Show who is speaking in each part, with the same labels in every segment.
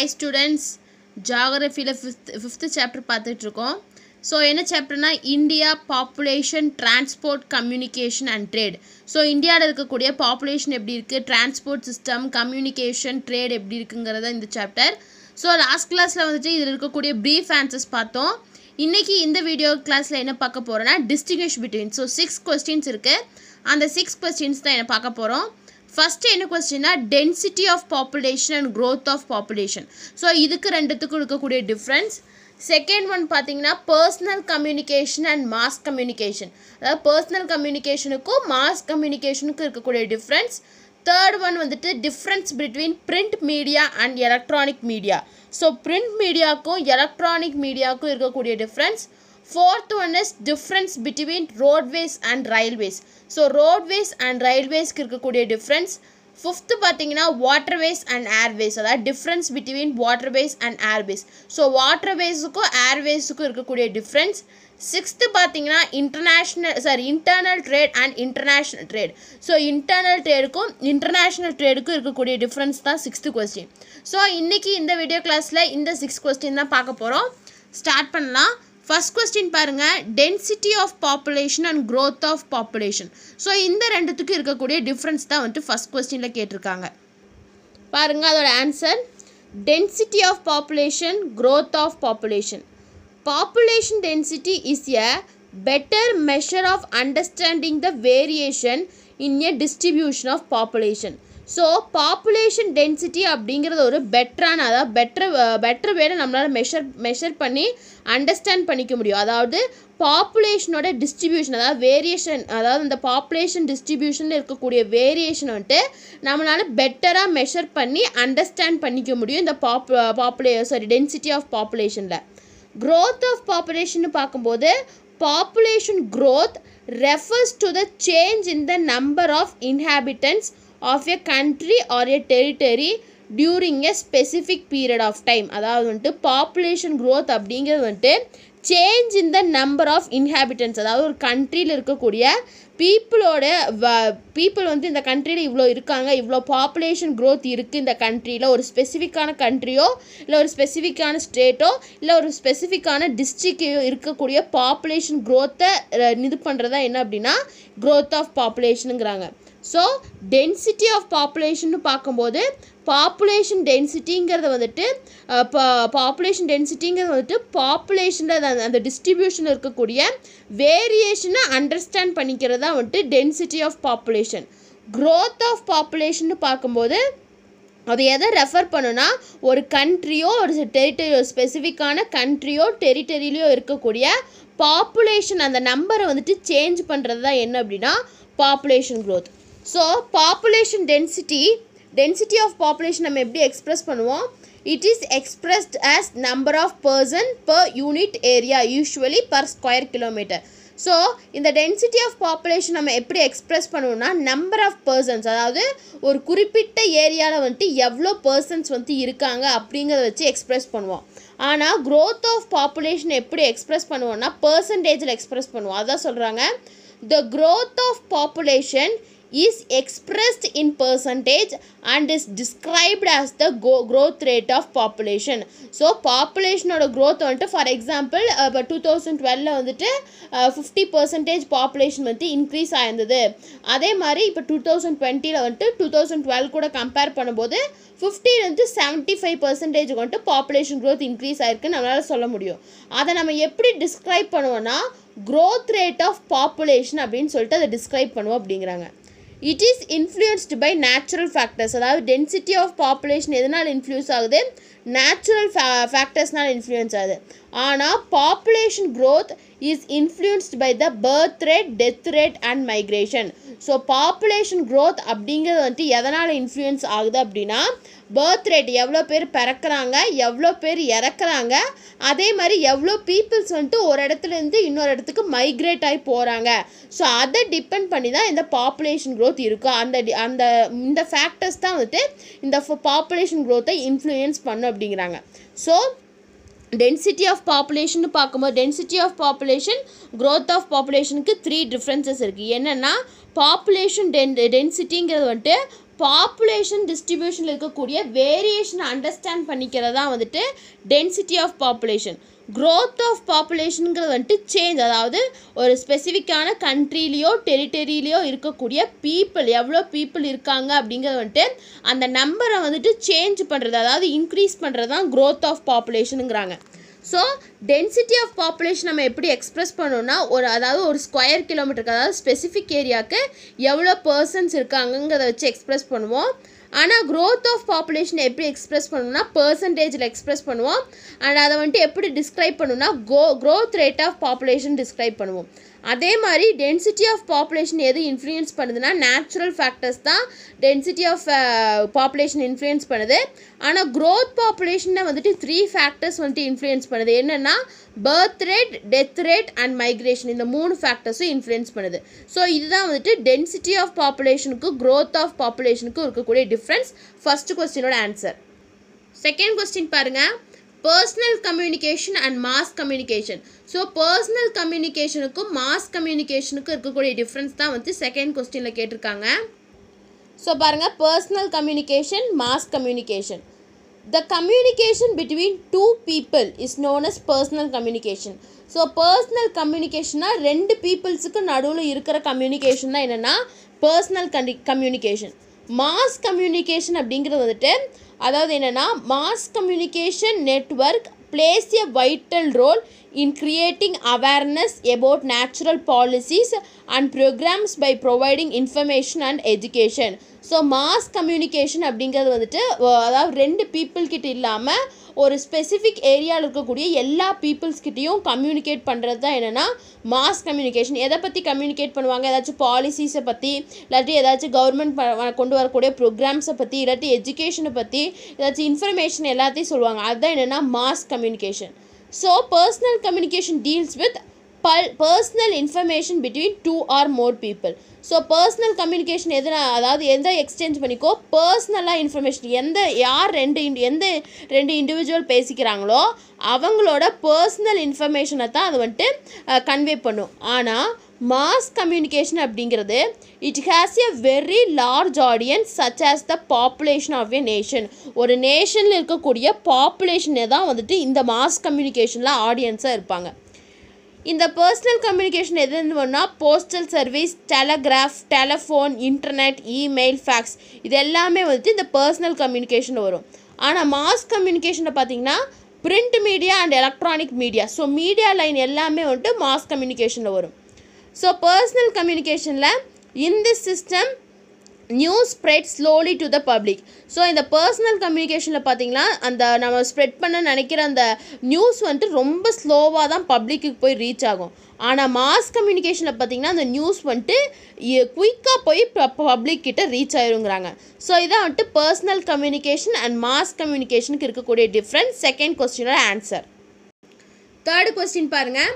Speaker 1: Hi students ஜாகிரஃபியில் fifth fifth chapter பார்த்துட்ருக்கோம் so என்ன சாப்டர்னா India population transport communication and trade so இந்தியாவில் இருக்கக்கூடிய பாப்புலேஷன் எப்படி இருக்குது டிரான்ஸ்போர்ட் சிஸ்டம் கம்யூனிகேஷன் ட்ரேட் எப்படி இருக்குங்கிறத இந்த சாப்டர் ஸோ லாஸ்ட் கிளாஸில் வந்துட்டு இதில் இருக்கக்கூடிய ப்ரீஃப் ஆன்சர்ஸ் பார்த்தோம் இன்றைக்கி இந்த வீடியோ கிளாஸில் என்ன பார்க்க போகிறோன்னா distinguish between so six questions இருக்குது அந்த சிக்ஸ் கொஸ்டின்ஸ் தான் என்ன பார்க்க போகிறோம் ஃபஸ்ட்டு என்ன கொஸ்டின்னா density of population and growth of population so இதுக்கு ரெண்டுத்துக்கும் இருக்கக்கூடிய டிஃப்ரென்ஸ் செகண்ட் ஒன் பார்த்தீங்கன்னா personal communication and mass communication அதாவது பர்சனல் கம்யூனிகேஷனுக்கும் மாஸ் கம்யூனிகேஷனுக்கும் இருக்கக்கூடிய டிஃப்ரென்ஸ் தேர்ட் ஒன் வந்துட்டு difference between print media and electronic media so print மீடியாவுக்கும் எலக்ட்ரானிக் மீடியாவுக்கும் இருக்கக்கூடிய difference fourth one is difference between roadways and railways so roadways and ரயில்வேஸ்க்கு இருக்கக்கூடிய டிஃப்ரென்ஸ் ஃபிஃப்த்து பார்த்தீங்கன்னா வாட்டர்வேஸ் அண்ட் ஏர்வேஸ் அதாவது difference between waterways and airways so வாட்டர்வேஸுக்கும் ஏர்வேஸுக்கும் இருக்கக்கூடிய டிஃப்ரென்ஸ் சிக்ஸ்த்து பார்த்தீங்கன்னா international sorry internal trade and international trade so internal ட்ரேடுக்கும் international ட்ரேடுக்கும் இருக்கக்கூடிய டிஃப்ரென்ஸ் தான் சிக்ஸ்த்து கொஸ்டின் ஸோ இன்றைக்கி இந்த வீடியோ கிளாஸில் இந்த சிக்ஸ் கொஸ்டின் தான் பார்க்க போகிறோம் ஸ்டார்ட் பண்ணலாம் ஃபஸ்ட் கொஸ்டின் பாருங்கள் density of population and growth of population so இந்த ரெண்டுத்துக்கும் இருக்கக்கூடிய டிஃப்ரென்ஸ் தான் வந்துட்டு ஃபஸ்ட் கொஸ்டினில் கேட்டிருக்காங்க பாருங்கள் அதோட answer density of population growth of population population density is a better measure of understanding the variation in a distribution of population so population density அப்படிங்கிறது ஒரு பெட்டரான அதாவது பெட்டர் பெட்டர் வேலை நம்மளால் மெஷர் மெஷர் பண்ணி அண்டர்ஸ்டாண்ட் பண்ணிக்க முடியும் அதாவது பாப்புலேஷனோட டிஸ்ட்ரிபியூஷன் அதாவது வேரியேஷன் அதாவது இந்த பாப்புலேஷன் டிஸ்ட்ரிபியூஷனில் இருக்கக்கூடிய வேரியேஷன் வந்துட்டு நம்மளால் பெட்டராக மெஷர் பண்ணி அண்டர்ஸ்டாண்ட் பண்ணிக்க முடியும் இந்த பாப்பு பாப்புலே சாரி டென்சிட்டி ஆஃப் பாப்புலேஷனில் க்ரோத் ஆஃப் பாப்புலேஷன் பார்க்கும்போது population growth refers to the change in the number of inhabitants of a country or a territory during a specific period of time அதாவது வந்துட்டு பாப்புலேஷன் க்ரோத் அப்படிங்கிறது வந்துட்டு change in the number of inhabitants அதாவது ஒரு கண்ட்ரியில் இருக்கக்கூடிய பீப்புளோட வ பீப்புள் வந்து இந்த கண்ட்ரியில் இவ்வளோ இருக்காங்க இவ்வளோ பாப்புலேஷன் க்ரோத் இருக்குது இந்த கண்ட்ரியில் ஒரு ஸ்பெசிஃபிக்கான கண்ட்ரியோ இல்லை ஒரு ஸ்பெசிஃபிக்கான ஸ்டேட்டோ இல்லை ஒரு ஸ்பெசிஃபிக்கான டிஸ்ட்ரிக்கையோ இருக்கக்கூடிய பாப்புலேஷன் க்ரோத்தை இது பண்ணுறதா என்ன அப்படின்னா க்ரோத் ஆஃப் பாப்புலேஷனுங்கிறாங்க ஸோ டென்சிட்டி ஆஃப் பாப்புலேஷன்னு பார்க்கும்போது பாப்புலேஷன் டென்சிட்டிங்கிறத வந்துட்டு பாப்புலேஷன் டென்சிட்டிங்கிறது வந்துட்டு பாப்புலேஷனில் அந்த டிஸ்ட்ரிபியூஷன் இருக்கக்கூடிய வேரியேஷனை அண்டர்ஸ்டாண்ட் பண்ணிக்கிறது தான் வந்துட்டு density of population growth of பாப்புலேஷன்னு பார்க்கும்போது அது எதை ரெஃபர் பண்ணுனா ஒரு கண்ட்ரியோ ஒரு டெரிட்டரியோ ஸ்பெசிஃபிக்கான கண்ட்ரியோ டெரிட்டரியிலையோ இருக்கக்கூடிய பாப்புலேஷன் அந்த நம்பரை வந்துட்டு சேஞ்ச் பண்ணுறது தான் என்ன அப்படின்னா population growth so population density density of population நம்ம எப்படி எக்ஸ்ப்ரெஸ் பண்ணுவோம் it is expressed as number of person per unit area usually per square kilometre so இந்த டென்சிட்டி ஆஃப் பாப்புலேஷன் நம்ம எப்படி எக்ஸ்ப்ரெஸ் பண்ணுவோம்னா நம்பர் ஆஃப் பர்சன்ஸ் அதாவது ஒரு குறிப்பிட்ட ஏரியாவில் வந்துட்டு எவ்வளோ பர்சன்ஸ் வந்துட்டு இருக்காங்க அப்படிங்கிறத வச்சு எக்ஸ்ப்ரெஸ் பண்ணுவோம் ஆனால் க்ரோத் ஆஃப் பாப்புலேஷன் எப்படி எக்ஸ்ப்ரெஸ் பண்ணுவோம்னா பர்சன்டேஜில் எக்ஸ்ப்ரெஸ் பண்ணுவோம் அதான் சொல்கிறாங்க the growth of population is expressed in percentage and is described as the go growth rate of population so பாப்புலேஷனோட க்ரோத் வந்துட்டு ஃபார் எக்ஸாம்பிள் இப்போ டூ தௌசண்ட் டுவெலில் வந்துட்டு ஃபிஃப்டி பர்சன்டேஜ் பாப்புலேஷன் வந்துட்டு இன்க்ரீஸ் ஆயிருந்தது அதே மாதிரி இப்போ டூ தௌசண்ட் டுவெண்ட்டியில் வந்துட்டு டூ தௌசண்ட் டுவெல் கூட கம்பேர் பண்ணும்போது ஃபிஃப்டிலேருந்து செவன்ட்டி ஃபைவ் பர்சன்டேஜ் வந்துட்டு பாப்புலேஷன் க்ரோத் இன்க்ரீஸ் ஆயிருக்குன்னு நம்மளால் சொல்ல முடியும் அதை நம்ம எப்படி டிஸ்கிரைப் பண்ணுவோன்னா க்ரோத் ரேட் ஆஃப் பாப்புலேஷன் அப்படின்னு சொல்லிட்டு அதை டிஸ்கிரைப் பண்ணுவோம் அப்படிங்கிறாங்க It is influenced by natural factors. So, density of population is influenced by natural ஃபே ஃபேக்டர்ஸ்னால் இன்ஃப்ளூயன்ஸ் ஆகுது ஆனால் population growth is influenced by the birth rate death rate and migration so population growth அப்படிங்கிறது வந்துட்டு எதனால் influence ஆகுது அப்படின்னா birth rate எவ்வளோ பேர் பிறக்கிறாங்க எவ்வளோ பேர் இறக்குறாங்க அதே மாதிரி எவ்வளோ பீப்புள்ஸ் வந்துட்டு ஒரு இடத்துலேருந்து இன்னொரு இடத்துக்கு மைக்ரேட் ஆகி போகிறாங்க ஸோ அதை டிபெண்ட் பண்ணி தான் இந்த பாப்புலேஷன் க்ரோத் இருக்கும் அந்த அந்த இந்த ஃபேக்டர்ஸ் தான் வந்துட்டு இந்த பாப்புலேஷன் க்ரோத்தை இன்ஃப்ளூயன்ஸ் பண்ணும் அப்படிங்கிறாங்க ஸோ டென்சிட்டி ஆஃப் பாப்புலேஷன் பார்க்கும்போது density of population growth of பாப்புலேஷனுக்கு த்ரீ டிஃப்ரென்சஸ் இருக்குது என்னென்னா பாப்புலேஷன் டென் டென்சிட்டிங்கிறது வந்துட்டு பாப்புலேஷன் டிஸ்ட்ரிபியூஷனில் இருக்கக்கூடிய வேரியேஷனை அண்டர்ஸ்டாண்ட் பண்ணிக்கிறது தான் வந்துட்டு density of population growth of பாப்புலேஷனுங்கிறது வந்துட்டு சேஞ்ச் அதாவது ஒரு ஸ்பெசிஃபிக்கான கண்ட்ரிலேயோ டெரிட்டரியிலையோ இருக்கக்கூடிய பீப்புள் எவ்வளோ பீப்புள் இருக்காங்க அப்படிங்கிறது வந்துட்டு அந்த நம்பரை வந்துட்டு சேஞ்ச் பண்ணுறது அதாவது இன்க்ரீஸ் பண்ணுறது தான் க்ரோத் ஆஃப் பாப்புலேஷனுங்கிறாங்க ஸோ டென்சிட்டி ஆஃப் பாப்புலேஷன் நம்ம எப்படி எக்ஸ்ப்ரெஸ் பண்ணோம்னா ஒரு அதாவது ஒரு ஸ்கொயர் கிலோமீட்டருக்கு அதாவது ஸ்பெசிஃபிக் ஏரியாவுக்கு எவ்வளோ பர்சன்ஸ் இருக்காங்கங்கிறத வச்சு எக்ஸ்ப்ரெஸ் பண்ணுவோம் ஆனால் க்ரோத் ஆஃப் பாப்புலேஷனை எப்படி எக்ஸ்ப்ரெஸ் பண்ணணும்னா பர்சன்டேஜில் எக்ஸ்பிரஸ் பண்ணுவோம் அண்ட் அதை வந்துட்டு எப்படி டிஸ்கிரைப் பண்ணணும்னா go growth rate of population describe பண்ணுவோம் அதே மாதிரி டென்சிட்டி ஆஃப் பாப்புலேஷன் எது இன்ஃப்ளூயன்ஸ் பண்ணுதுன்னா நேச்சுரல் ஃபேக்டர்ஸ் தான் டென்சிட்டி ஆஃப் பாப்புலேஷன் இன்ஃப்ளூயன்ஸ் பண்ணுது ஆனால் க்ரோத் பாப்புலேஷனை வந்துட்டு த்ரீ ஃபேக்டர்ஸ் வந்துட்டு இன்ஃப்ளூயன்ஸ் பண்ணுது என்னென்னா birth rate death rate and migration இந்த மூணு ஃபேக்டர்ஸும் இன்ஃப்ளூயன்ஸ் பண்ணுது ஸோ இதுதான் வந்துட்டு டென்சிட்டி ஆஃப் பாப்புலேஷனுக்கு க்ரோத் ஆஃப் பாப்புலேஷனுக்கும் இருக்கக்கூடிய டிஃப்ரென்ஸ் ஃபஸ்ட்டு கொஸ்டினோட ஆன்சர் செகண்ட் கொஸ்டின் பாருங்கள் personal communication and mass communication so personal கம்யூனிகேஷனுக்கும் மாஸ் கம்யூனிகேஷனுக்கும் இருக்கக்கூடிய டிஃப்ரென்ஸ் தான் வந்து செகண்ட் கொஸ்டினில் கேட்டிருக்காங்க ஸோ பாருங்கள் personal communication mass communication the communication between two people is known as personal communication so personal கம்யூனிகேஷனாக ரெண்டு பீப்புள்ஸுக்கு நடுவில் இருக்கிற கம்யூனிகேஷன் தான் என்னென்னா பர்சனல் கண்டி கம்யூனிகேஷன் மாஸ் கம்யூனிகேஷன் அப்படிங்கிறது வந்துட்டு அதாவது என்னென்னா mass communication network plays a vital role in creating awareness about natural policies and programmes by providing information and education so mass communication அப்படிங்கிறது வந்துட்டு அதாவது ரெண்டு பீப்புள்கிட்ட இல்லாமல் ஒரு ஸ்பெசிஃபிக் ஏரியாவில் இருக்கக்கூடிய எல்லா பீப்புள்ஸ்கிட்டையும் கம்யூனிகேட் பண்ணுறது தான் என்னென்னா மாஸ் கம்யூனிகேஷன் எதை பற்றி கம்யூனிகேட் பண்ணுவாங்க ஏதாச்சும் பாலிசிஸை பற்றி இல்லாட்டி ஏதாச்சும் கவர்மெண்ட் கொண்டு வரக்கூடிய ப்ரோக்ராம்ஸை பற்றி இல்லாட்டி எஜுகேஷனை பற்றி ஏதாச்சும் இன்ஃபர்மேஷன் எல்லாத்தையும் சொல்லுவாங்க அதுதான் என்னென்னா mass communication so personal communication deals with personal information between two or more people so personal communication எதுனா அதாவது எந்த எக்ஸ்சேஞ்ச் பண்ணிக்கோ பர்சனலாக இன்ஃபர்மேஷன் எந்த யார் ரெண்டு எந்த ரெண்டு இண்டிவிஜுவல் பேசிக்கிறாங்களோ அவங்களோட பர்சனல் இன்ஃபர்மேஷனை தான் அது வந்துட்டு கன்வே பண்ணும் ஆனால் மாஸ் கம்யூனிகேஷன் அப்படிங்கிறது it has a very large audience such as the population of a nation ஒரு நேஷனில் இருக்கக்கூடிய பாப்புலேஷனே தான் வந்துட்டு இந்த மாஸ் கம்யூனிகேஷனில் ஆடியன்ஸாக இருப்பாங்க இந்த பர்சனல் கம்யூனிகேஷன் எதுன்னா postal service telegraph telephone internet email fax இது எல்லாமே வந்துட்டு இந்த பர்சனல் கம்யூனிகேஷன் வரும் ஆனால் மாஸ் கம்யூனிகேஷனை பார்த்தீங்கன்னா print media and electronic media so media line எல்லாமே வந்துட்டு மாஸ் கம்யூனிகேஷனில் வரும் ஸோ பர்சனல் கம்யூனிகேஷனில் இந்த system news spread slowly to the public so இந்த பர்சனல் கம்யூனிகேஷனில் பார்த்தீங்கன்னா அந்த நம்ம ஸ்ப்ரெட் பண்ண நினைக்கிற அந்த நியூஸ் வந்துட்டு ரொம்ப ஸ்லோவாக தான் பப்ளிக்கு போய் ரீச் ஆகும் ஆனால் மாஸ் கம்யூனிகேஷனில் பார்த்தீங்கன்னா அந்த நியூஸ் வந்துட்டு குயிக்காக போய் பப்ளிக் கிட்ட ரீச் ஆயிருங்கிறாங்க ஸோ இதான் வந்துட்டு பர்சனல் கம்யூனிகேஷன் அண்ட் மாஸ் கம்யூனிகேஷனுக்கு இருக்கக்கூடிய டிஃப்ரெண்ட் செகண்ட் கொஸ்டினோட ஆன்சர் தேர்டு கொஸ்டின் பாருங்கள்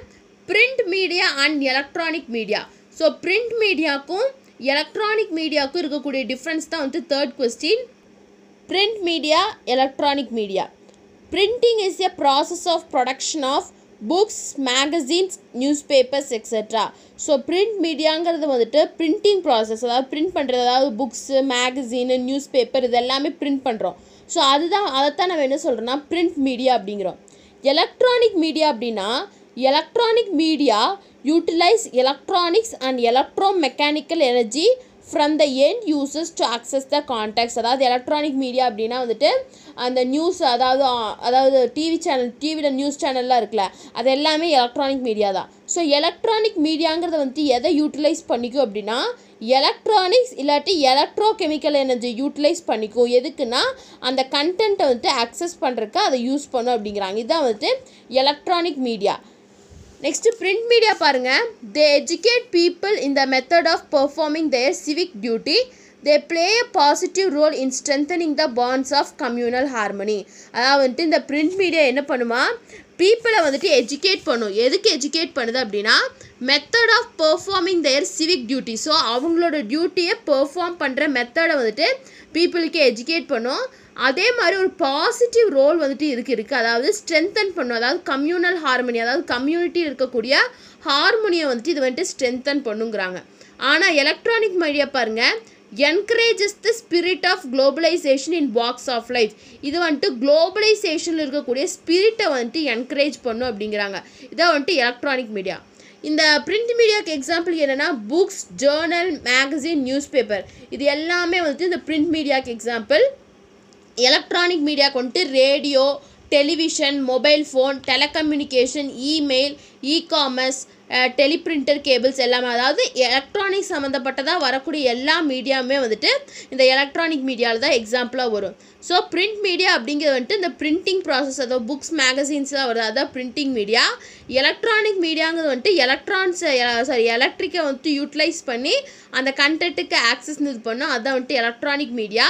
Speaker 1: print media and electronic media so print மீடியாவுக்கும் எலக்ட்ரானிக் மீடியாவுக்கும் இருக்கக்கூடிய டிஃப்ரென்ஸ் தான் வந்து third question print media electronic media printing is a process of production of books magazines newspapers etcetera so print மீடியாங்கிறது வந்துட்டு printing process அதாவது print பண்ணுறது அதாவது புக்ஸு மேகசின் நியூஸ் பேப்பர் இது எல்லாமே பிரிண்ட் பண்ணுறோம் ஸோ அதுதான் அதைத்தான் நம்ம என்ன சொல்கிறோன்னா பிரிண்ட் மீடியா அப்படிங்கிறோம் எலக்ட்ரானிக் மீடியா அப்படின்னா media utilize utilize and electro mechanical energy from the end uses to access the contacts அதாவது எலக்ட்ரானிக் மீடியா அப்படின்னா வந்துட்டு அந்த நியூஸ் அதாவது அதாவது டிவி சேனல் டிவியில் நியூஸ் சேனல்லாம் இருக்குல்ல அது எல்லாமே எலக்ட்ரானிக் மீடியா தான் ஸோ எலக்ட்ரானிக் மீடியாங்கிறத வந்துட்டு எதை யூட்டிலைஸ் பண்ணிக்கும் அப்படின்னா எலக்ட்ரானிக்ஸ் இல்லாட்டி எலக்ட்ரோ கெமிக்கல் எனர்ஜி யூட்டிலைஸ் பண்ணிக்கும் எதுக்குன்னா அந்த கண்டென்ட்டை வந்துட்டு அக்சஸ் பண்ணுறக்கு அதை யூஸ் பண்ணும் அப்படிங்கிறாங்க இதுதான் வந்துட்டு electronic media next print media பாருங்கள் they educate people in the method of performing their civic duty they play a positive role in strengthening the bonds of communal harmony அதாவது வந்துட்டு இந்த பிரிண்ட் மீடியா என்ன பண்ணுமா பீப்புளை வந்துட்டு எஜுகேட் பண்ணும் எதுக்கு எஜுகேட் பண்ணுது அப்படின்னா method of performing their civic duty so அவங்களோட டியூட்டியை பெர்ஃபார்ம் பண்ணுற மெத்தடை வந்துட்டு பீப்புளுக்கு எஜுகேட் பண்ணும் அதே மாதிரி ஒரு பாசிட்டிவ் ரோல் வந்துட்டு இருக்கு இருக்குது அதாவது ஸ்ட்ரென்தன் பண்ணும் அதாவது கம்யூனல் ஹார்மோனி அதாவது கம்யூனிட்டி இருக்கக்கூடிய ஹார்மோனியை வந்துட்டு இது வந்துட்டு ஸ்ட்ரென்தன் பண்ணுங்கிறாங்க ஆனால் எலக்ட்ரானிக் மீடியா பாருங்கள் encourages the spirit of globalization in box of life இது வந்துட்டு குளோபலைசேஷனில் இருக்கக்கூடிய ஸ்பிரிட்டை வந்துட்டு என்கரேஜ் பண்ணும் அப்படிங்கிறாங்க இதான் வந்துட்டு எலக்ட்ரானிக் மீடியா இந்த பிரிண்ட் மீடியாவுக்கு எக்ஸாம்பிள் என்னென்னா books journal magazine newspaper இது எல்லாமே வந்துட்டு இந்த பிரிண்ட் மீடியாவுக்கு எக்ஸாம்பிள் எலக்ட்ரானிக் மீடியா கொண்டுட்டு radio television mobile phone telecommunication email e commerce teleprinter cables எல்லாமே அதாவது எலக்ட்ரானிக் சம்மந்தப்பட்டதாக வரக்கூடிய எல்லா மீடியாவுமே வந்துட்டு இந்த எலக்ட்ரானிக் மீடியாவில் தான் எக்ஸாம்பிளாக வரும் ஸோ பிரிண்ட் மீடியா அப்படிங்கிறது வந்துட்டு இந்த பிரிண்டிங் ப்ராசஸ் அதாவது புக்ஸ் மேகசின்ஸ்லாம் வருது அதான் பிரிண்டிங் மீடியா எலக்ட்ரானிக் மீடியாங்கிறது வந்துட்டு எலக்ட்ரான்ஸ் சாரி எலக்ட்ரிக்கை வந்துட்டு யூட்டிலைஸ் பண்ணி அந்த கண்டென்ட்டுக்கு ஆக்சஸ் இது பண்ணும் அதான் வந்துட்டு எலக்ட்ரானிக் மீடியா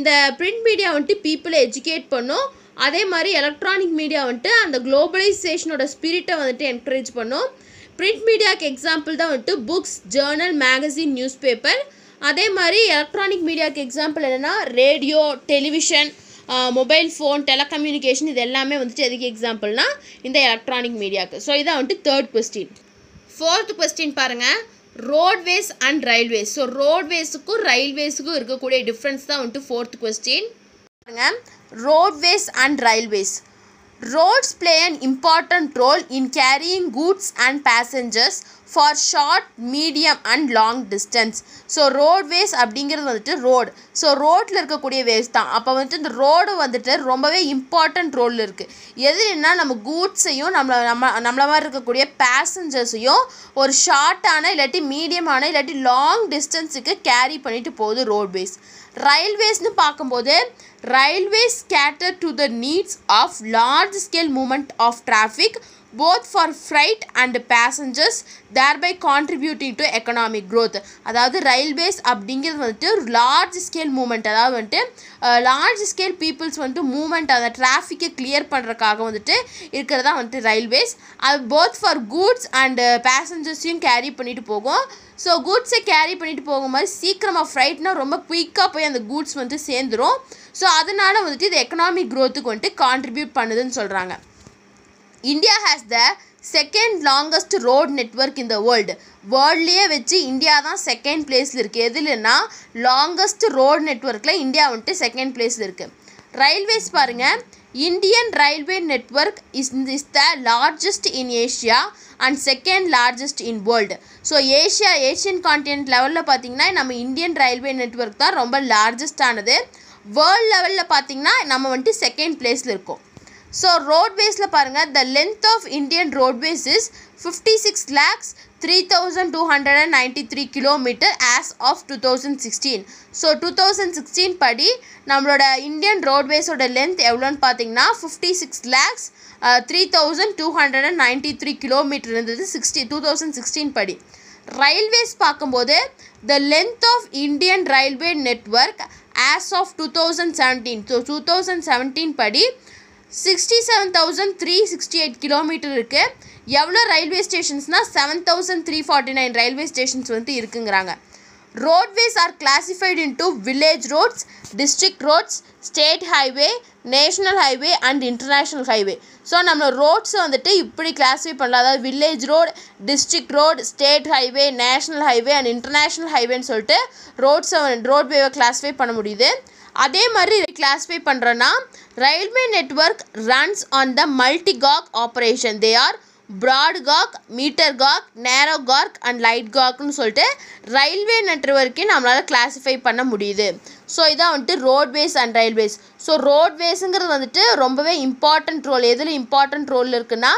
Speaker 1: இந்த பிரிண்ட் மீடியா வந்துட்டு பீப்புளை எஜுகேட் பண்ணும் அதே மாதிரி எலக்ட்ரானிக் மீடியா வந்துட்டு அந்த குளோபலைசேஷனோட ஸ்பிரிட்டை வந்துட்டு என்கரேஜ் பண்ணும் பிரிண்ட் மீடியாவுக்கு எக்ஸாம்பிள் தான் வந்துட்டு books journal magazine newspaper அதே மாதிரி எலக்ட்ரானிக் மீடியாவுக்கு எக்ஸாம்பிள் என்னென்னா radio television mobile phone telecommunication இது எல்லாமே வந்துட்டு எதுக்கு எக்ஸாம்பிள்னா இந்த எலக்ட்ரானிக் மீடியாவுக்கு ஸோ இதான் வந்துட்டு தேர்ட் கொஸ்டின் ஃபோர்த் கொஸ்டின் பாருங்கள் ரோட்வேஸ் அண்ட் ரயில்வேஸ் ஸோ ரோட்வேஸுக்கும் ரயில்வேஸுக்கும் இருக்கக்கூடிய டிஃப்ரென்ஸ் தான் வந்துட்டு ஃபோர்த் கொஸ்டின் பாருங்கள் roadways and railways roads play an important role in carrying goods and passengers for short medium and long distance so roadways அப்படிங்கிறது வந்துட்டு road so ரோட்டில் இருக்கக்கூடிய வேஸ் தான் அப்போ வந்துட்டு இந்த ரோடு வந்துட்டு ரொம்பவே இம்பார்ட்டண்ட் ரோல் இருக்குது எது என்ன நம்ம கூட்ஸையும் நம்மளை நம்ம நம்மள மாதிரி இருக்கக்கூடிய பேசஞ்சர்ஸையும் ஒரு ஷார்ட்டான இல்லாட்டி மீடியமான இல்லாட்டி லாங் டிஸ்டன்ஸுக்கு கேரி பண்ணிட்டு போகுது ரோட்வேஸ் ரயில்வேஸ்னு பார்க்கும்போது railways cater to the needs of large scale movement of traffic both for freight and passengers thereby contributing to economic growth அதாவது ரயில்வேஸ் அப்படிங்கிறது வந்துட்டு லார்ஜ் ஸ்கேல் மூமெண்ட் அதாவது வந்துட்டு லார்ஜ் ஸ்கேல் பீப்புள்ஸ் வந்துட்டு மூமெண்ட் அந்த டிராஃபிக்கை கிளியர் பண்ணுறக்காக வந்துட்டு இருக்கிறதா வந்துட்டு ரயில்வேஸ் அது போத் ஃபார் கூட்ஸ் அண்ட் பேசஞ்சர்ஸையும் கேரி பண்ணிட்டு போகும் ஸோ கூட்ஸை கேரி பண்ணிட்டு போகும்போது சீக்கிரமாக ஃப்ரைட்னால் ரொம்ப குயிக்காக போய் அந்த கூட்ஸ் வந்துட்டு சேர்ந்துடும் ஸோ அதனால் வந்துட்டு இது எக்கனாமிக் க்ரோத்துக்கு வந்துட்டு கான்ட்ரிபியூட் பண்ணுதுன்னு சொல்கிறாங்க India has the second longest road network இந்த வேர்ல்டு வேர்ல்ட்லேயே வச்சு இந்தியா தான் செகண்ட் பிளேஸில் இருக்குது எது இல்லைன்னா லாங்கஸ்ட் ரோட் நெட்ஒர்க்கில் இந்தியா வந்துட்டு செகண்ட் பிளேஸில் இருக்குது ரயில்வேஸ் பாருங்கள் Indian railway network is, is the largest in Asia and second largest in world so Asia Asian continent லெவலில் பார்த்திங்கன்னா நம்ம இந்தியன் ரயில்வே நெட்ஒர்க் தான் ரொம்ப லார்ஜஸ்டானது வேர்ல்டு லெவலில் பார்த்தீங்கன்னா நம்ம வந்துட்டு செகண்ட் பிளேஸில் இருக்கோம் ஸோ ரோட்வேஸில் பாருங்கள் the length of Indian roadways is fifty six lakhs three kilometre as of two thousand sixteen so two thousand sixteen படி நம்மளோட இந்தியன் ரோட்வேஸோட லென்த் எவ்வளோன்னு பார்த்தீங்கன்னா fifty six lakhs three thousand two hundred and ninety three kilometre இருந்தது sixty two thousand sixteen படி railways பார்க்கும்போது the length of Indian railway network as of two thousand seventeen so two thousand seventeen படி sixty seven thousand three sixty eight kilometre இருக்குது எவ்வளோ railway ஸ்டேஷன்ஸ்னால் seven thousand three forty nine railway stations வந்து இருக்குங்கிறாங்க roadways are are into village roads district roads state highway national highway and international highway so நம்ம ரோட்ஸை வந்துட்டு இப்படி classify பண்ணலாம் அதாவது village road district road state highway national highway and international ஹைவேன்னு சொல்லிட்டு ரோட்ஸை ரோட்வேவை கிளாஸிஃபை பண்ண முடியுது அதே மாதிரி கிளாஸிஃபை பண்ணுறோன்னா railway network runs on the multigauge operation they are gauge metre gauge narrow கார்க் அண்ட் லைட் காக்னு சொல்லிட்டு ரயில்வே நெட்ஒர்க்கே நம்மளால் கிளாஸிஃபை பண்ண முடியுது ஸோ இதான் வந்துட்டு ரோட்வேஸ் அண்ட் ரயில்வேஸ் ஸோ ரோட்வேஸுங்கிறது வந்துட்டு ரொம்பவே இம்பார்ட்டண்ட் ரோல் எதில் இம்பார்ட்டண்ட் ரோல் இருக்குன்னா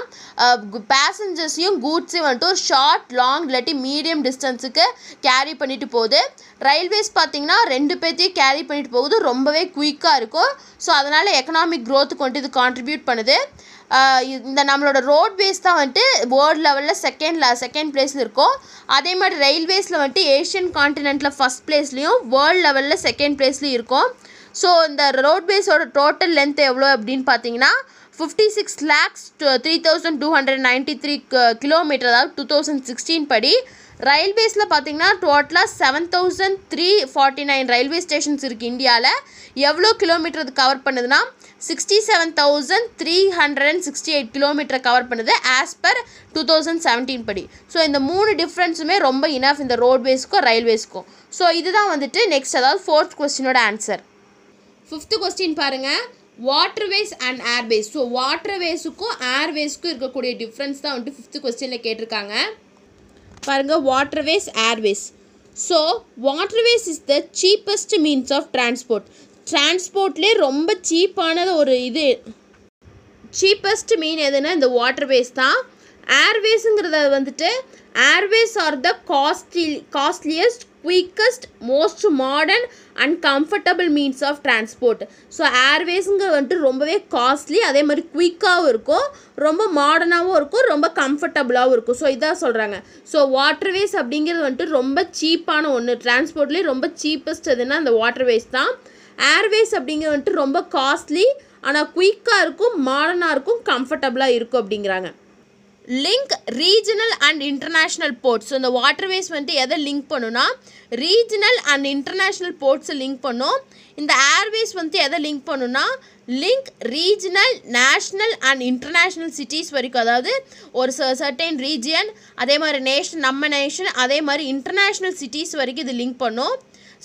Speaker 1: பேசஞ்சர்ஸையும் கூட்ஸையும் வந்துட்டு ஒரு ஷார்ட் லாங் இல்லாட்டி மீடியம் டிஸ்டன்ஸுக்கு கேரி பண்ணிட்டு போகுது ரயில்வேஸ் பார்த்திங்கன்னா ரெண்டு பேர்த்தையும் கேரி பண்ணிட்டு போகுது ரொம்பவே குயிக்காக இருக்கும் ஸோ அதனால் எக்கனாமிக் க்ரோத்துக்கு வந்துட்டு இது கான்ட்ரிபியூட் பண்ணுது இந்த நம்மளோட ரோட்வேஸ் தான் வந்துட்டு வேர்ல்டு லெவலில் செகண்ட் செகண்ட் பிளேஸில் இருக்கும் அதே மாதிரி ரயில்வேஸில் வந்துட்டு ஏஷியன் காண்டினென்ட்டில் ஃபஸ்ட் பிளேஸ்லேயும் வேர்ல்டு லெவலில் செகண்ட் பிளேஸ்லையும் இருக்கும் ஸோ இந்த ரோட்வேஸோட டோட்டல் லென்த் எவ்வளோ அப்படின்னு பார்த்தீங்கன்னா fifty six lakhs three thousand two hundred ninety three kilometre அதாவது டூ தௌசண்ட் சிக்ஸ்டீன் படி ரயில்வேஸில் பார்த்தீங்கன்னா டோட்டலாக seven thousand three forty nine railway stations இருக்குது இந்தியாவில் எவ்வளோ கிலோமீட்டர் அது கவர் பண்ணுதுன்னா sixty seven thousand three hundred and sixty eight kilometre cover பண்ணுது as per two thousand seventeen படி ஸோ இந்த மூணு டிஃப்ரென்ஸுமே ரொம்ப இனஃப் இந்த ரோட்வேஸ்க்கும் ரயில்வேஸ்க்கும் ஸோ இதுதான் வந்துட்டு நெக்ஸ்ட் அதாவது ஃபோர்த் கொஸ்டினோட ஆன்சர் ஃபிஃப்த்து கொஸ்டின் பாருங்கள் வாட்டர்வேஸ் அண்ட் ஏர்வேஸ் ஸோ வாட்டர்வேஸுக்கும் ஏர்வேஸுக்கும் இருக்கக்கூடிய டிஃப்ரென்ஸ் தான் வந்துட்டு ஃபிஃப்த்து கொஸ்டினில் கேட்டிருக்காங்க பாருங்கள் waterways airways so waterways is the cheapest means of transport டிரான்ஸ்போர்ட்லேயே ரொம்ப சீப்பானது ஒரு இது சீப்பஸ்ட் மீன் எதுன்னா இந்த வாட்டர்வேஸ் தான் ஏர்வேஸுங்கிறத வந்துட்டு airways are the costly costliest quickest most modern and comfortable means of transport so ஏர்வேஸுங்கிறது வந்துட்டு ரொம்பவே காஸ்ட்லி அதே மாதிரி குயிக்காகவும் இருக்கும் ரொம்ப மாடர்னாகவும் இருக்கும் ரொம்ப கம்ஃபர்டபுளாகவும் இருக்கும் ஸோ இதாக சொல்கிறாங்க ஸோ வாட்டர்வேஸ் அப்படிங்கிறது வந்துட்டு ரொம்ப சீப்பான ஒன்று டிரான்ஸ்போர்ட்லேயே ரொம்ப சீப்பஸ்ட் எதுனா அந்த வாட்டர்வேஸ் தான் ஏர்வேஸ் அப்படிங்கிற வந்துட்டு ரொம்ப காஸ்ட்லி ஆனால் குயிக்காக இருக்கும் மாடர்னாக இருக்கும் கம்ஃபர்டபுளாக இருக்கும் அப்படிங்கிறாங்க link regional and international ports இந்த வாட்டர்வேஸ் வந்துட்டு எதை லிங்க் பண்ணுன்னா ரீஜனல் அண்ட் இன்டர்நேஷ்னல் போர்ட்ஸை லிங்க் பண்ணும் இந்த ஏர்வேஸ் வந்துட்டு எதை லிங்க் பண்ணுன்னா link regional national and international cities வரைக்கும் அதாவது ஒரு ச சர்டைன் ரீஜியன் அதே மாதிரி நேஷன் நம்ம நேஷன் அதே மாதிரி இன்டர்நேஷ்னல் சிட்டிஸ் வரைக்கும் இது லிங்க் பண்ணும்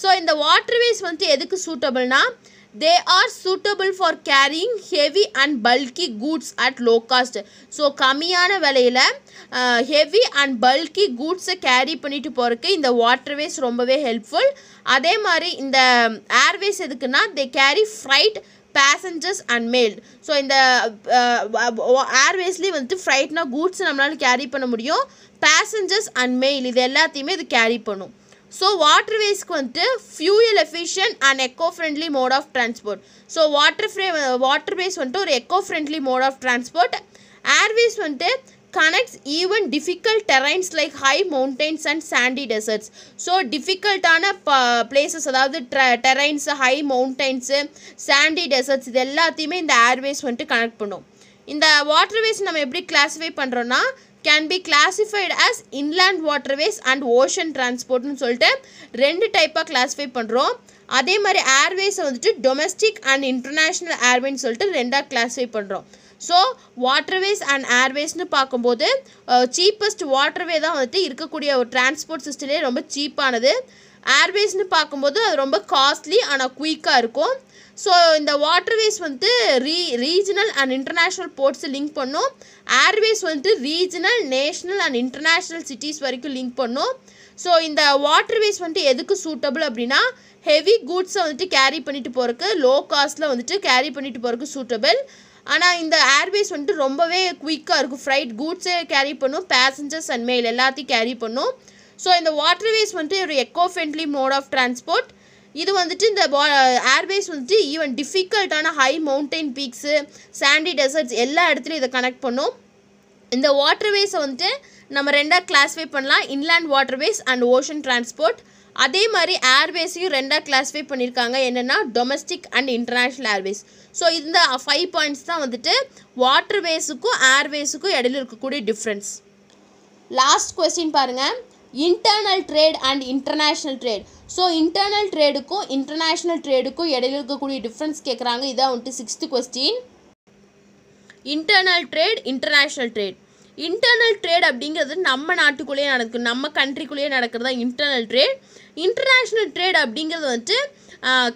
Speaker 1: ஸோ இந்த வாட்டர்வேஸ் வந்து எதுக்கு சூட்டபிள்னா they are suitable for carrying heavy and bulky goods at low cost so கம்மியான விலையில் ஹெவி அண்ட் பல்கி கூட்ஸை கேரி பண்ணிட்டு போகிறதுக்கு இந்த வாட்டர்வேஸ் ரொம்பவே ஹெல்ப்ஃபுல் அதே மாதிரி இந்த ஏர்வேஸ் எதுக்குன்னா they carry freight passengers and mail so இந்த ஏர்வேஸ்லேயும் வந்துட்டு ஃப்ரைட்னா கூட்ஸ் நம்மளால் கேரி பண்ண முடியும் பேசஞ்சர்ஸ் அண்ட் மெயில் இது எல்லாத்தையுமே இது கேரி பண்ணும் ஸோ வாட்டர் வேஸ்க்கு வந்துட்டு fuel efficient and eco friendly mode of transport so water ஃப்ரே வாட்டர் வேஸ் வந்துட்டு ஒரு eco friendly mode of transport airways வந்துட்டு connects even difficult terrains like high mountains and sandy deserts so டிஃபிகல்ட்டான ப places அதாவது terrains high mountains sandy deserts இது எல்லாத்தையுமே இந்த ஏர்வேஸ் வந்துட்டு கனெக்ட் பண்ணும் இந்த வாட்டர் வேஸ் நம்ம எப்படி கிளாஸிஃபை பண்ணுறோன்னா can be classified as inland waterways and ocean டிரான்ஸ்போர்ட்னு சொல்லிட்டு ரெண்டு டைப்பாக கிளாஸிஃபை பண்ணுறோம் அதே மாதிரி ஏர்வேஸை வந்துட்டு டொமஸ்டிக் அண்ட் இன்டர்நேஷ்னல் ஏர்வேன்னு சொல்லிட்டு ரெண்டாக கிளாஸிஃபை பண்ணுறோம் ஸோ வாட்டர்வேஸ் அண்ட் ஏர்வேஸ்னு பார்க்கும்போது சீப்பஸ்ட் வாட்டர்வே தான் வந்துட்டு இருக்கக்கூடிய ஒரு டிரான்ஸ்போர்ட் சிஸ்டம்லேயே ரொம்ப சீப்பானது ஏர்வேஸ்னு பார்க்கும்போது அது ரொம்ப காஸ்ட்லி ஆனால் குயிக்காக இருக்கும் ஸோ இந்த வாட்டர்வேஸ் வந்து ரீ ரீஜனல் அண்ட் இன்டர்நேஷ்னல் போர்ட்ஸை லிங்க் பண்ணும் ஏர்வேஸ் வந்து regional national and international cities வரைக்கும் லிங்க் பண்ணும் ஸோ இந்த வாட்டர்வேஸ் வந்துட்டு எதுக்கு சூட்டபிள் அப்படின்னா ஹெவி கூட்ஸை வந்துட்டு கேரி பண்ணிட்டு போகிறக்கு லோ காஸ்ட்டில் வந்துட்டு கேரி பண்ணிட்டு போகிறக்கு சூட்டபிள் ஆனால் இந்த ஏர்வேஸ் வந்துட்டு ரொம்பவே குயிக்காக இருக்கும் ஃப்ரைட் கூட்ஸே கேரி பண்ணும் பேசஞ்சர்ஸ் அண்ட் மெயில் எல்லாத்தையும் கேரி பண்ணும் ஸோ இந்த வாட்டர்வேஸ் வந்துட்டு ஒரு eco friendly mode of transport இது வந்துட்டு இந்த பா ஏர்பேஸ் வந்துட்டு ஈவன் டிஃபிகல்ட்டான high mountain peaks sandy deserts எல்லா இடத்துலையும் இதை கனெக்ட் பண்ணும் இந்த வாட்டர்வேஸை வந்துட்டு நம்ம ரெண்டாக கிளாஸிஃபை பண்ணலாம் inland waterways and ocean transport அதே மாதிரி ஏர்வேஸையும் ரெண்டாக கிளாஸிஃபை பண்ணியிருக்காங்க என்னென்னா domestic and international airways so இந்த ஃபைவ் பாயிண்ட்ஸ் தான் வந்துட்டு வாட்டர்வேஸுக்கும் ஏர்வேஸுக்கும் இடையில இருக்கக்கூடிய டிஃப்ரென்ஸ் லாஸ்ட் கொஸ்டின் பாருங்கள் internal trade and international trade so internal ட்ரேடுக்கும் இன்டர்நேஷ்னல் ட்ரேடுக்கும் இடையில் இருக்கக்கூடிய டிஃப்ரென்ஸ் கேட்குறாங்க இதான் வந்துட்டு sixth question internal trade international trade internal trade அப்படிங்கிறது நம்ம நாட்டுக்குள்ளேயே நடக்கும் நம்ம கண்ட்ரிக்குள்ளேயே நடக்கிறது தான் இன்டர்னல் ட்ரேட் இன்டர்நேஷ்னல் ட்ரேட் அப்படிங்கிறது வந்துட்டு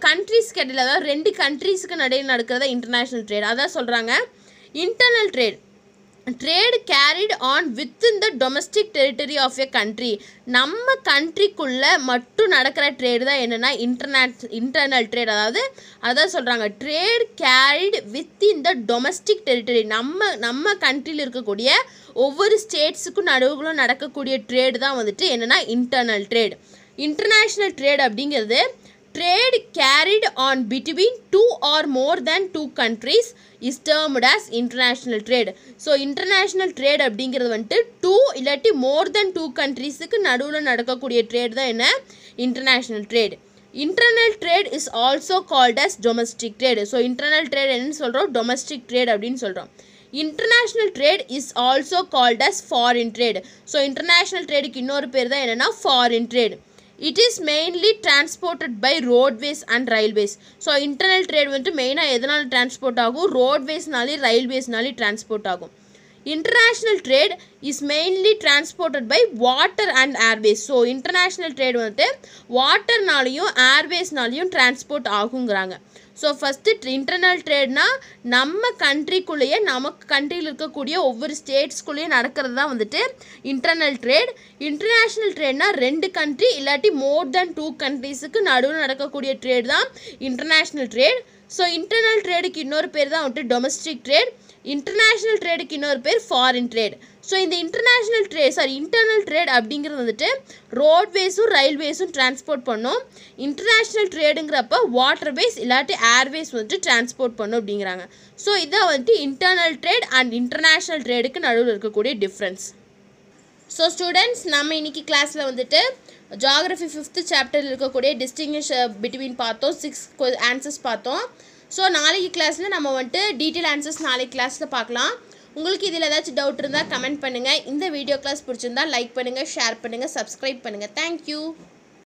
Speaker 1: கண்ட்ரிஸ்க்கு இடையில் அதாவது ரெண்டு கண்ட்ரீஸுக்கு நடையில் நடக்கிறதா இன்டர்நேஷ்னல் ட்ரேட் அதான் சொல்கிறாங்க internal trade trade carried on within the domestic territory of a country நம்ம கண்ட்ரிக்குள்ளே மட்டும் நடக்கிற ட்ரேடு தான் என்னென்னா இன்டர்நேட் இன்டர்னல் ட்ரேட் அதாவது அதான் சொல்கிறாங்க trade carried within the domestic territory நம்ம நம்ம கண்ட்ரியில் இருக்கக்கூடிய ஒவ்வொரு ஸ்டேட்ஸுக்கும் நடுவுகளும் நடக்கக்கூடிய ட்ரேடு தான் வந்துட்டு என்னென்னா இன்டர்னல் ட்ரேட் இன்டர்நேஷ்னல் ட்ரேட் அப்படிங்கிறது trade carried on between two or more than two countries is termed as international trade so international trade அப்படிங்கிறது வந்துட்டு டூ இல்லாட்டி மோர் தென் டூ கண்ட்ரீஸுக்கு நடுவில் நடக்கக்கூடிய ட்ரேட் தான் என்ன international trade internal trade is also called as domestic trade so internal trade என்னன்னு சொல்கிறோம் domestic trade அப்படின்னு சொல்கிறோம் international trade is also called as foreign trade so international ட்ரேடுக்கு இன்னொரு பேர் தான் என்னென்னா foreign trade it is mainly transported by roadways and railways so internal trade வந்துட்டு மெயினாக எதனால் டிரான்ஸ்போர்ட் ஆகும் ரோட்வேஸ்னாலே ரயில்வேஸ்னாலே டிரான்ஸ்போர்ட் ஆகும் international trade is mainly transported by water and airways so international trade வந்துட்டு வாட்டர்னாலையும் ஏர்வேஸ்னாலையும் டிரான்ஸ்போர்ட் ஆகுங்கிறாங்க ஸோ ஃபஸ்ட்டு இன்டர்னல் ட்ரேட்னா நம்ம கண்ட்ரிக்குள்ளேயே நமக்கு கண்ட்ரியில் இருக்கக்கூடிய ஒவ்வொரு ஸ்டேட்ஸ்குள்ளேயே நடக்கிறது தான் வந்துட்டு இன்டர்னல் ட்ரேட் இன்டர்நேஷ்னல் ட்ரேட்னா ரெண்டு கண்ட்ரி இல்லாட்டி மோர் தென் டூ கண்ட்ரீஸுக்கு நடுவில் நடக்கக்கூடிய ட்ரேட் தான் இன்டர்நேஷ்னல் ட்ரேட் ஸோ இன்டர்னல் ட்ரேடுக்கு இன்னொரு பேர் தான் வந்துட்டு டொமஸ்டிக் ட்ரேட் இன்டர்நேஷ்னல் ட்ரேடுக்கு இன்னொரு பேர் ஃபாரின் ட்ரேட் ஸோ இந்த international trade sorry internal trade அப்படிங்கிறது வந்துட்டு ரோட்வேஸும் ரயில்வேஸும் டிரான்ஸ்போர்ட் பண்ணும் இன்டர்நேஷ்னல் ட்ரேடுங்கிறப்ப வாட்டர் வேஸ் இல்லாட்டி ஏர்வேஸ் வந்துட்டு டிரான்ஸ்போர்ட் பண்ணும் அப்படிங்கிறாங்க ஸோ இதான் வந்துட்டு இன்டர்னல் ட்ரேட் அண்ட் இன்டர்நேஷ்னல் ட்ரேடுக்கு நடுவில் இருக்கக்கூடிய டிஃப்ரென்ஸ் ஸோ ஸ்டூடெண்ட்ஸ் நம்ம இன்றைக்கி கிளாஸில் வந்துட்டு ஜாகிரஃபி ஃபிஃப்த்து சாப்டரில் இருக்கக்கூடிய டிஸ்டிங்கிஷ் பிட்வீன் பார்த்தோம் சிக்ஸ் ஆன்சர்ஸ் பார்த்தோம் ஸோ நாளைக்கு கிளாஸில் நம்ம வந்துட்டு டீட்டெயில் ஆன்சர்ஸ் நாளைக்கு கிளாஸில் பார்க்கலாம் உங்களுக்கு இதில் ஏதாச்சும் டவுட் இருந்தால் கமெண்ட் பண்ணுங்கள் இந்த வீடியோ கிளாஸ் பிடிச்சிருந்தா லைக் பண்ணுங்கள் ஷேர் பண்ணுங்கள் சப்ஸ்கிரைப் பண்ணுங்கள் தேங்க்யூ